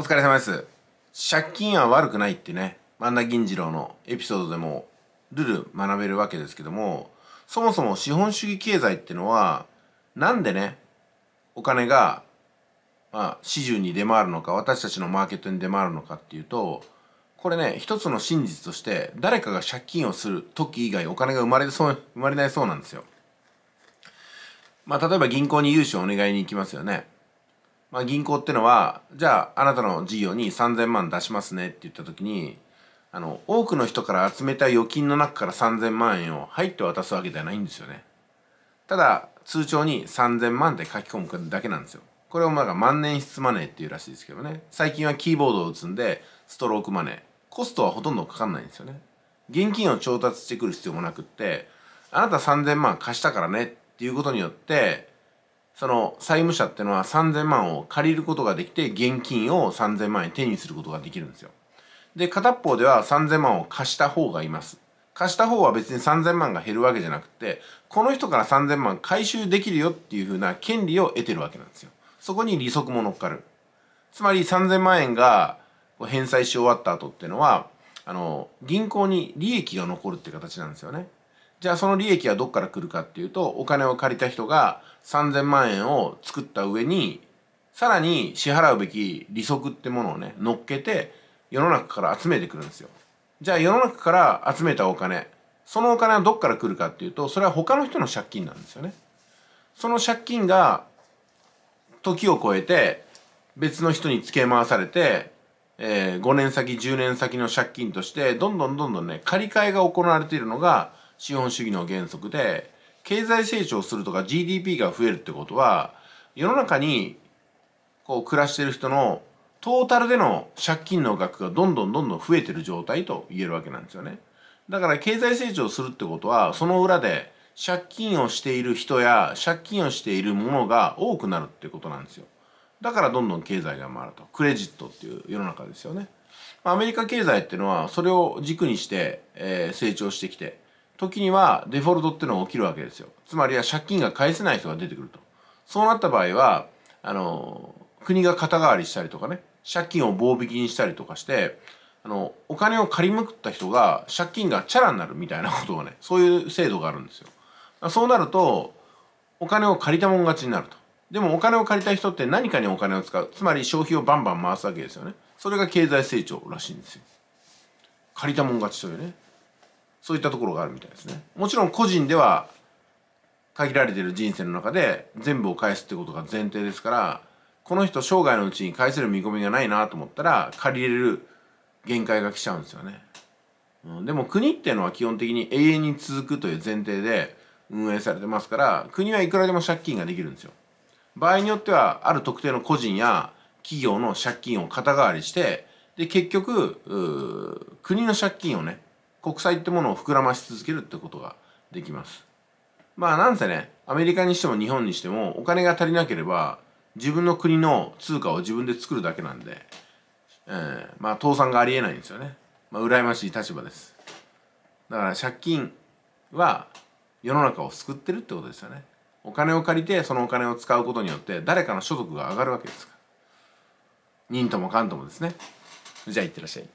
お疲れ様です。借金は悪くないってね、万田銀次郎のエピソードでもルル学べるわけですけども、そもそも資本主義経済ってのは、なんでね、お金が、まあ、市中に出回るのか、私たちのマーケットに出回るのかっていうと、これね、一つの真実として、誰かが借金をする時以外お金が生まれそう、生まれないそうなんですよ。まあ、例えば銀行に融資をお願いに行きますよね。まあ、銀行ってのはじゃああなたの事業に3,000万出しますねって言った時にあの多くの人から集めた預金の中から3,000万円を入って渡すわけではないんですよね。ただ通帳に3,000万って書き込むだけなんですよ。これをまだ万年筆マネーっていうらしいですけどね最近はキーボードを打つんでストロークマネーコストはほとんどかかんないんですよね。現金を調達してくる必要もなくってあなた3,000万貸したからねっていうことによってその債務者ってのは3000万を借りることができて現金を3000万円手にすることができるんですよで片方では3000万を貸した方がいます貸した方は別に3000万が減るわけじゃなくてこの人から3000万回収できるよっていうふうな権利を得てるわけなんですよそこに利息も乗っかるつまり3000万円が返済し終わった後っていうのはあの銀行に利益が残るって形なんですよねじゃあその利益はどっから来るかっていうとお金を借りた人が3,000万円を作った上にさらに支払うべき利息ってものをね乗っけて世の中から集めてくるんですよ。じゃあ世の中から集めたお金そのお金はどっから来るかっていうとそれは他の人の借金なんですよね。その借金が時を超えて別の人に付け回されて、えー、5年先10年先の借金としてどんどんどんどんね借り換えが行われているのが資本主義の原則で経済成長するとか GDP が増えるってことは世の中にこう暮らしてる人のトータルでの借金の額がどんどんどんどん増えてる状態と言えるわけなんですよね。だから経済成長するってことはその裏で借金をしている人や借金をしているものが多くなるってことなんですよ。だからどんどん経済が回ると。クレジットっていう世の中ですよね。アメリカ経済っていうのはそれを軸にして、えー、成長してきて、時にはデフォルトっていうのが起きるわけですよつまりは借金が返せない人が出てくるとそうなった場合はあの国が肩代わりしたりとかね借金を棒引きにしたりとかしてあのお金を借りまくった人が借金がチャラになるみたいなことがねそういう制度があるんですよそうなるとお金を借りたもん勝ちになるとでもお金を借りた人って何かにお金を使うつまり消費をバンバン回すわけですよねそれが経済成長らしいんですよ借りたもん勝ちというねそういったところがあるみたいですねもちろん個人では限られてる人生の中で全部を返すってことが前提ですからこの人生涯のうちに返せる見込みがないなと思ったら借りれる限界が来ちゃうんですよね、うん、でも国っていうのは基本的に永遠に続くという前提で運営されてますから国はいくらでも借金ができるんですよ場合によってはある特定の個人や企業の借金を肩代わりしてで結局国の借金をね国債ってものを膨らまし続けるってことができます。まあなんせね、アメリカにしても日本にしてもお金が足りなければ自分の国の通貨を自分で作るだけなんで、えー、まあ倒産がありえないんですよね。まあ羨ましい立場です。だから借金は世の中を救ってるってことですよね。お金を借りてそのお金を使うことによって誰かの所得が上がるわけですから。忍ともかんともですね。じゃあいってらっしゃい。